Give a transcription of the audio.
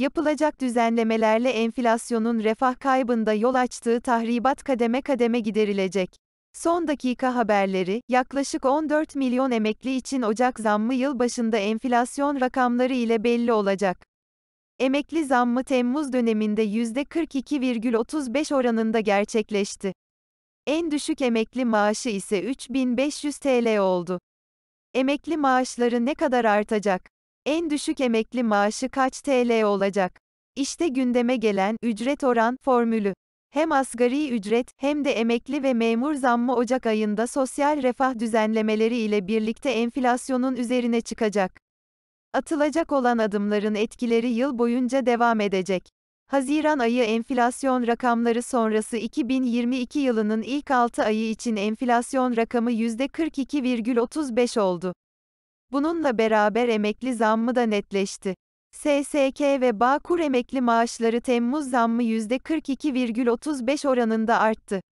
Yapılacak düzenlemelerle enflasyonun refah kaybında yol açtığı tahribat kademe kademe giderilecek. Son dakika haberleri, yaklaşık 14 milyon emekli için Ocak zammı yıl başında enflasyon rakamları ile belli olacak. Emekli zammı Temmuz döneminde %42,35 oranında gerçekleşti. En düşük emekli maaşı ise 3500 TL oldu. Emekli maaşları ne kadar artacak? En düşük emekli maaşı kaç TL olacak? İşte gündeme gelen ücret oran formülü. Hem asgari ücret hem de emekli ve memur zammı Ocak ayında sosyal refah düzenlemeleri ile birlikte enflasyonun üzerine çıkacak. Atılacak olan adımların etkileri yıl boyunca devam edecek. Haziran ayı enflasyon rakamları sonrası 2022 yılının ilk 6 ayı için enflasyon rakamı %42,35 oldu. Bununla beraber emekli zammı da netleşti. SSK ve Bağkur emekli maaşları Temmuz zammı %42,35 oranında arttı.